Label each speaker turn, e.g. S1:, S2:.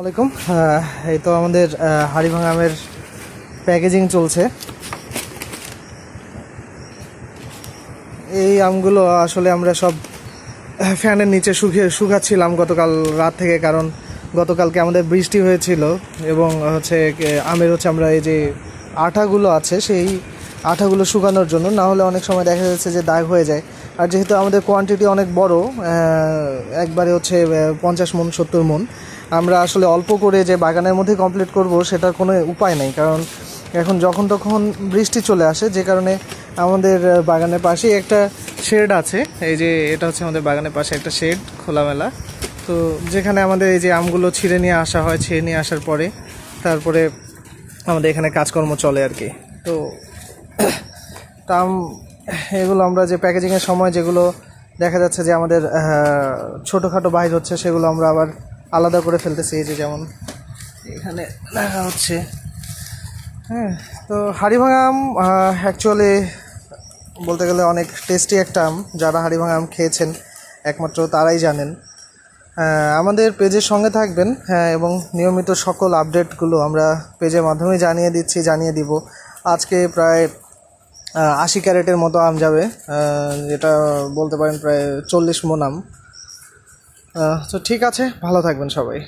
S1: আলাইকুম এই তো আমাদের হাড়িভাঙা আমের প্যাকেজিং চলছে এই আমগুলো আসলে আমরা সব ফ্যানের নিচে শুকিয়ে শুকাচ্ছিলাম গতকাল রাত থেকে কারণ গতকালকে আমাদের বৃষ্টি হয়েছিল এবং হচ্ছে আমের হচ্ছে আমরা এই যে আঠাগুলো আছে সেই আঠাগুলো শুকানোর জন্য না হলে অনেক সময় দেখা যাচ্ছে যে দাগ হয়ে যায় আর যেহেতু আমাদের কোয়ান্টিটি অনেক বড় একবারে হচ্ছে পঞ্চাশ মন সত্তর মন আমরা আসলে অল্প করে যে বাগানের মধ্যে কমপ্লিট করব সেটার কোনো উপায় নেই কারণ এখন যখন তখন বৃষ্টি চলে আসে যে কারণে আমাদের বাগানের পাশেই একটা শেড আছে এই যে এটা হচ্ছে আমাদের বাগানের পাশে একটা শেড খোলামেলা তো যেখানে আমাদের এই যে আমগুলো ছিঁড়ে নিয়ে আসা হয় ছিঁড়ে নিয়ে আসার পরে তারপরে আমাদের এখানে কাজকর্ম চলে আর কি তো আম এগুলো আমরা যে প্যাকেজিংয়ের সময় যেগুলো দেখা যাচ্ছে যে আমাদের ছোটোখাটো বাইর হচ্ছে সেগুলো আমরা আবার আলাদা করে ফেলতেছে এই যে যেমন এখানে দেখা হচ্ছে হ্যাঁ তো হাড়িভাঙা আম অ্যাকচুয়ালি বলতে গেলে অনেক টেস্টি একটা আম যারা হাড়িভাঙা আম খেয়েছেন একমাত্র তারাই জানেন আমাদের পেজের সঙ্গে থাকবেন হ্যাঁ এবং নিয়মিত সকল আপডেটগুলো আমরা পেজের মাধ্যমে জানিয়ে দিচ্ছি জানিয়ে দিব আজকে প্রায় আশি ক্যারেটের মতো আম যাবে যেটা বলতে পারেন প্রায় চল্লিশ মন আম তো ঠিক আছে ভালো থাকবেন সবাই